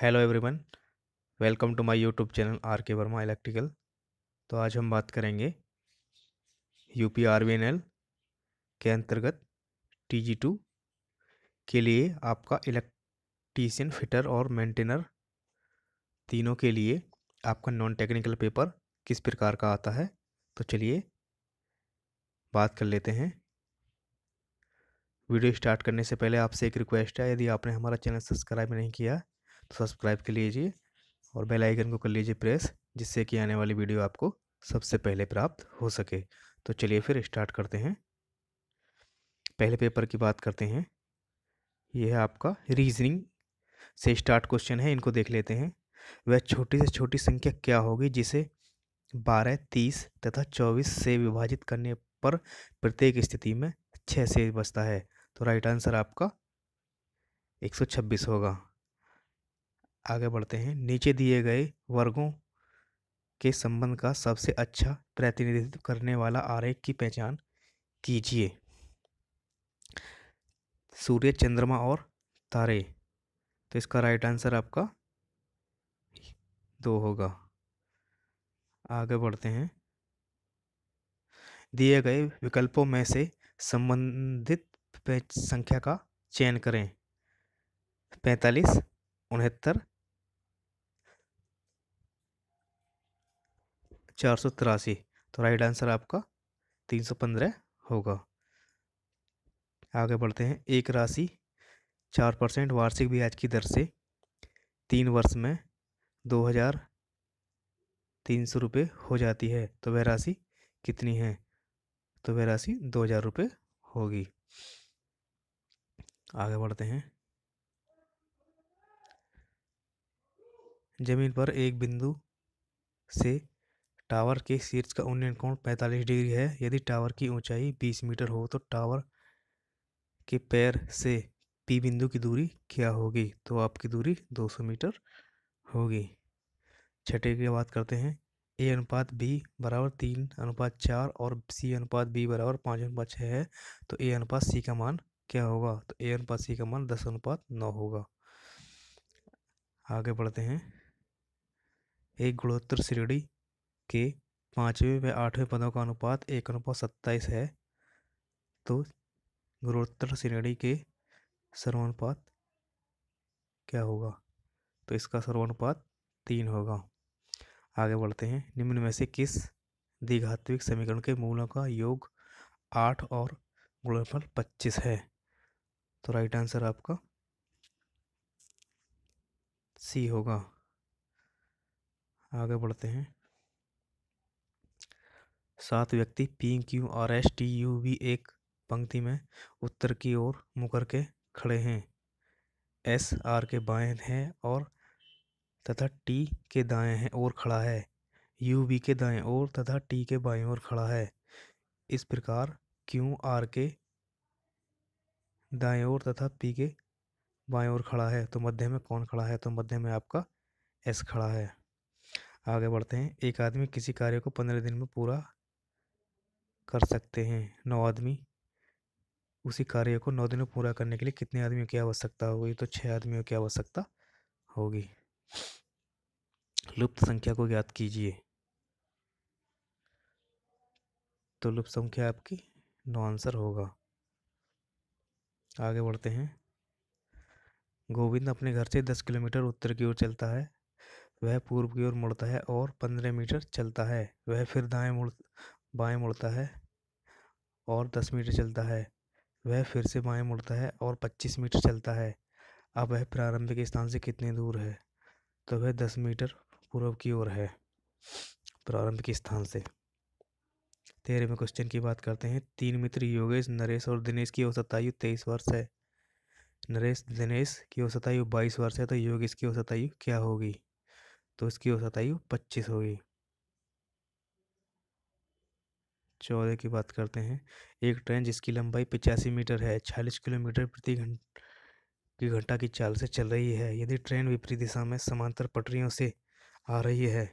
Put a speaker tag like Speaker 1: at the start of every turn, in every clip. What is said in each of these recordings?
Speaker 1: hello everyone welcome to my YouTube channel R K Verma electrical तो आज हम बात करेंगे यूपी आरवीएनएल के अंतर्गत टीजी टू के लिए आपका इलेक्ट्रीशियन फिटर और मेंटेनर तीनों के लिए आपका नॉन टेक्निकल पेपर किस प्रकार का आता है तो चलिए बात कर लेते हैं वीडियो स्टार्ट करने से पहले आपसे एक रिक्वेस्ट है यदि आपने हमारा चैनल सब्सक्राइब नहीं किया तो सब्सक्राइब कर लीजिए और बेल आइकन को कर लीजिए प्रेस जिससे कि आने वाली वीडियो आपको सबसे पहले प्राप्त हो सके तो चलिए फिर स्टार्ट करते हैं पहले पेपर की बात करते हैं यह है आपका रीजनिंग से स्टार्ट क्वेश्चन है इनको देख लेते हैं वह छोटी से छोटी संख्या क्या होगी जिसे बारह तीस तथा चौबीस से विभाजित करने पर प्रत्येक स्थिति में छः से बचता है तो राइट आंसर आपका एक सौ छब्बीस होगा आगे बढ़ते हैं नीचे दिए गए वर्गों के संबंध का सबसे अच्छा प्रतिनिधित्व करने वाला आरेख की पहचान कीजिए सूर्य चंद्रमा और तारे तो इसका राइट आंसर आपका दो होगा आगे बढ़ते हैं दिए गए विकल्पों में से संबंधित संख्या का चयन करें पैंतालीस उनहत्तर चार सौ तिरासी तो राइट आंसर आपका तीन सौ पंद्रह होगा आगे बढ़ते हैं एक राशि चार परसेंट वार्षिक ब्याज की दर से तीन वर्ष में दो हज़ार तीन सौ रुपये हो जाती है तो वह राशि कितनी है तो वह राशि दो हज़ार रुपये होगी आगे बढ़ते हैं जमीन पर एक बिंदु से टावर के शीर्ष का उन्नयन कोण 45 डिग्री है यदि टावर की ऊंचाई 20 मीटर हो तो टावर के पैर से पी बिंदु की दूरी क्या होगी तो आपकी दूरी 200 मीटर होगी छठे की बात करते हैं ए अनुपात बी बराबर तीन अनुपात चार और सी अनुपात बी बराबर पाँच अनुपात छः है तो ए अनुपात सी का मान क्या होगा तो ए अनुपात सी का मान दस अनुपात नौ होगा आगे बढ़ते हैं एक गुणोत्तर श्रेणी के पाँचवें व आठवें पदों का अनुपात एक अनुपात सत्ताईस है तो गुणोत्तर श्रेणी के सर्वानुपात क्या होगा तो इसका सर्वानुपात तीन होगा आगे बढ़ते हैं निम्न में से किस द्विघात्विक समीकरण के मूलों का योग आठ और गुणनफल पच्चीस है तो राइट आंसर आपका सी होगा आगे बढ़ते हैं सात व्यक्ति P Q R S T U V एक पंक्ति में उत्तर की ओर मुकर के खड़े हैं एस आर के बाएं हैं और तथा टी के दाएं हैं और खड़ा है यू बी के दाएं ओर तथा टी के बाएं ओर खड़ा है इस प्रकार क्यू आर के दाएं ओर तथा पी के बाएं ओर खड़ा है तो मध्य में कौन खड़ा है तो मध्य में आपका एस खड़ा है आगे बढ़ते हैं एक आदमी किसी कार्य को पंद्रह दिन में पूरा कर सकते हैं नौ आदमी उसी कार्य को नौ दिन में पूरा करने के लिए कितने आदमियों की आवश्यकता होगी तो छः आदमियों की आवश्यकता होगी लुप्त संख्या को ज्ञात कीजिए तो लुप्त संख्या आपकी नौ आंसर होगा आगे बढ़ते हैं गोविंद अपने घर से दस किलोमीटर उत्तर की ओर चलता है वह पूर्व की ओर मुड़ता है और पंद्रह मीटर चलता है वह फिर दाएं मुड़ बाएं मुड़ता है और दस मीटर चलता है वह फिर से बाएं मुड़ता है और पच्चीस मीटर चलता है अब वह प्रारंभिक स्थान से कितने दूर है तो वह दस मीटर पूर्व की ओर है प्रारंभिक स्थान से तेरहवें क्वेश्चन की बात करते हैं तीन मित्र योगेश नरेश और दिनेश की औसत आयु तेईस वर्ष है नरेश दिनेश की औसत आयु बाईस वर्ष है तो योगेश की औसत आयु क्या होगी तो इसकी औसत आई पच्चीस होगी चौदह की बात करते हैं एक ट्रेन जिसकी लंबाई पचासी मीटर है छियालीस किलोमीटर प्रति घंटा की घंटा की चाल से चल रही है यदि ट्रेन विपरीत दिशा में समांतर पटरियों से आ रही है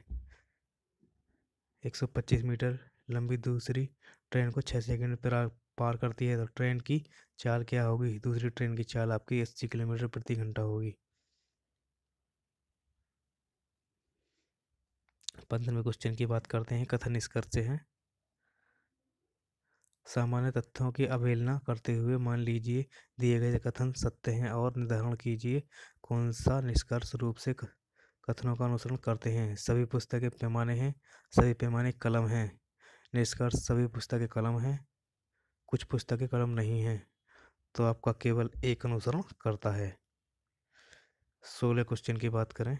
Speaker 1: एक सौ पच्चीस मीटर लंबी दूसरी ट्रेन को छः सेकंड पर पार करती है तो ट्रेन की चाल क्या होगी दूसरी ट्रेन की चाल आपकी अस्सी किलोमीटर प्रति घंटा होगी पंद्रहवें क्वेश्चन की बात करते हैं कथन निष्कर्ष से हैं सामान्य तथ्यों की अवहेलना करते हुए मान लीजिए दिए गए कथन सत्य हैं और निर्धारण कीजिए कौन सा निष्कर्ष रूप से कथनों का अनुसरण करते हैं सभी पुस्तकें पैमाने हैं सभी पैमाने कलम हैं निष्कर्ष सभी पुस्तकें कलम हैं कुछ पुस्तकें कलम नहीं हैं तो आपका केवल एक अनुसरण करता है सोलह क्वेश्चन की बात करें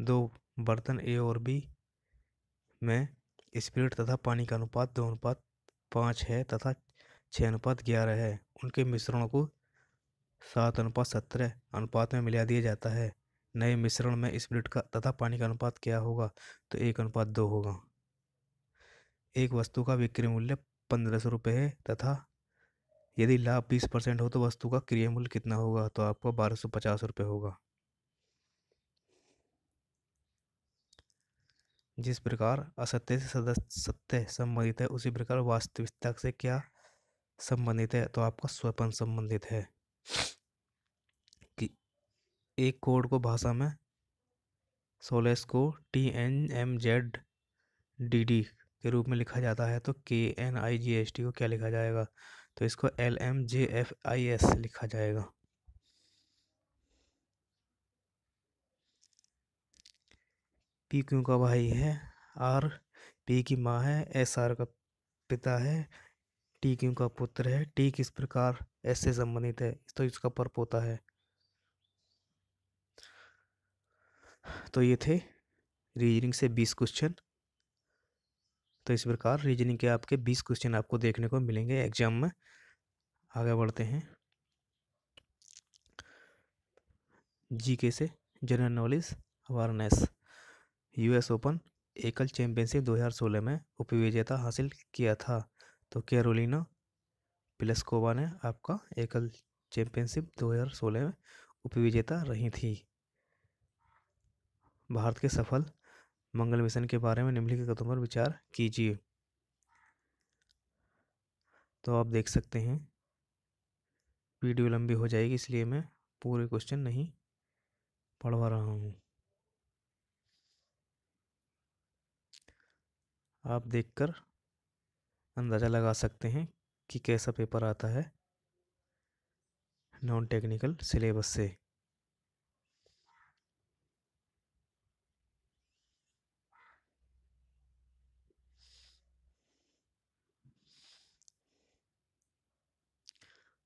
Speaker 1: दो बर्तन ए और बी में स्पिरिट तथा पानी का अनुपात दो अनुपात पाँच है तथा छः अनुपात ग्यारह है उनके मिश्रणों को सात अनुपात सत्रह अनुपात में मिला दिया जाता है नए मिश्रण में स्प्रिट का तथा पानी का अनुपात क्या होगा तो एक अनुपात दो होगा एक वस्तु का विक्रय मूल्य पंद्रह सौ रुपये है तथा यदि लाभ बीस परसेंट हो तो वस्तु का क्रिय मूल्य कितना होगा तो आपको बारह सौ पचास रुपये होगा जिस प्रकार असत्य से सदस्य सत्य संबंधित है उसी प्रकार वास्तविकता से क्या संबंधित है तो आपका स्वपन संबंधित है कि एक कोड को भाषा में सोलेस को T N M Z D D के रूप में लिखा जाता है तो K N I G S T को क्या लिखा जाएगा तो इसको L M J F I S लिखा जाएगा पी क्यू का भाई है आर पी की माँ है एस आर का पिता है टी क्यू का पुत्र है टी किस प्रकार एस से संबंधित है तो इसका पोता है तो ये थे रीजनिंग से बीस क्वेश्चन तो इस प्रकार रीजनिंग के आपके बीस क्वेश्चन आपको देखने को मिलेंगे एग्जाम में आगे बढ़ते हैं जी के से general knowledge awareness US Open एकल चैंपियनशिप 2016 में उपविजेता हासिल किया था तो कैरोलिना प्लेस्कोवा ने आपका एकल चैंपियनशिप 2016 में उपविजेता रही थी भारत के सफल मंगल मिशन के बारे में निम्नलिखित कदम पर विचार कीजिए तो आप देख सकते हैं वीडियो लंबी हो जाएगी इसलिए मैं पूरे क्वेश्चन नहीं पढ़वा रहा हूँ आप देखकर अंदाज़ा लगा सकते हैं कि कैसा पेपर आता है नॉन टेक्निकल सिलेबस से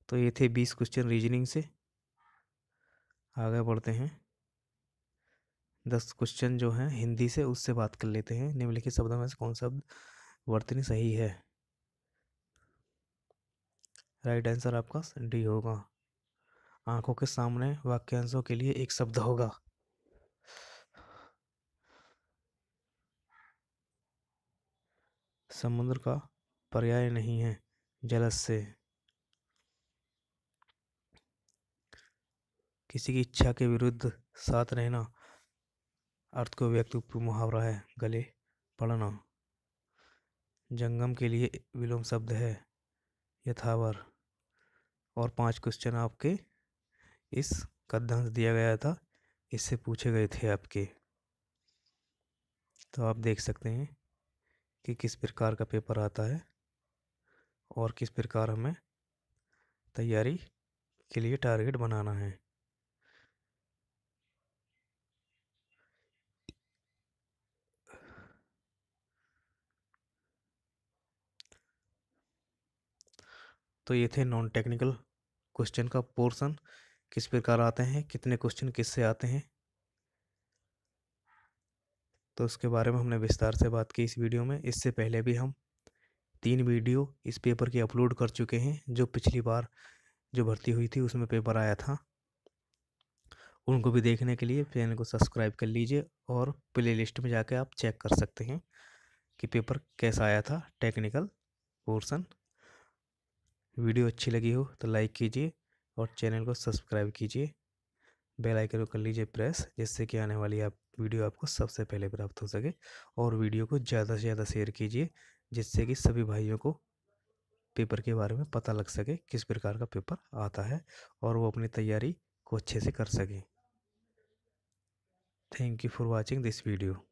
Speaker 1: तो ये थे बीस क्वेश्चन रीजनिंग से आगे बढ़ते हैं दस क्वेश्चन जो हैं हिंदी से उससे बात कर लेते हैं निम्नलिखित शब्दों में से कौन शब्द वर्तनी सही है राइट आंसर आपका डी होगा आंखों के सामने वाक्यांशों के लिए एक शब्द होगा समुद्र का पर्याय नहीं है जलस से किसी की इच्छा के विरुद्ध साथ रहना अर्थ को व्यक्त मुहावरा है गले पड़ना जंगम के लिए विलोम शब्द है यथावर और पांच क्वेश्चन आपके इस गद्यांश दिया गया था इससे पूछे गए थे आपके तो आप देख सकते हैं कि किस प्रकार का पेपर आता है और किस प्रकार हमें तैयारी के लिए टारगेट बनाना है तो ये थे नॉन टेक्निकल क्वेश्चन का पोर्सन किस प्रकार आते हैं कितने क्वेश्चन किससे आते हैं तो उसके बारे में हमने विस्तार से बात की इस वीडियो में इससे पहले भी हम तीन वीडियो इस पेपर के अपलोड कर चुके हैं जो पिछली बार जो भर्ती हुई थी उसमें पेपर आया था उनको भी देखने के लिए चैनल को सब्सक्राइब कर लीजिए और प्ले लिस्ट में जाके आप चेक कर सकते हैं कि पेपर कैसा आया था टेक्निकल पोर्सन वीडियो अच्छी लगी हो तो लाइक कीजिए और चैनल को सब्सक्राइब कीजिए बेल आइकन को कर लीजिए प्रेस जिससे कि आने वाली आप वीडियो आपको सबसे पहले प्राप्त हो सके और वीडियो को ज़्यादा से ज़्यादा शेयर कीजिए जिससे कि सभी भाइयों को पेपर के बारे में पता लग सके किस प्रकार का पेपर आता है और वो अपनी तैयारी को अच्छे से कर सकें thank you for watching this video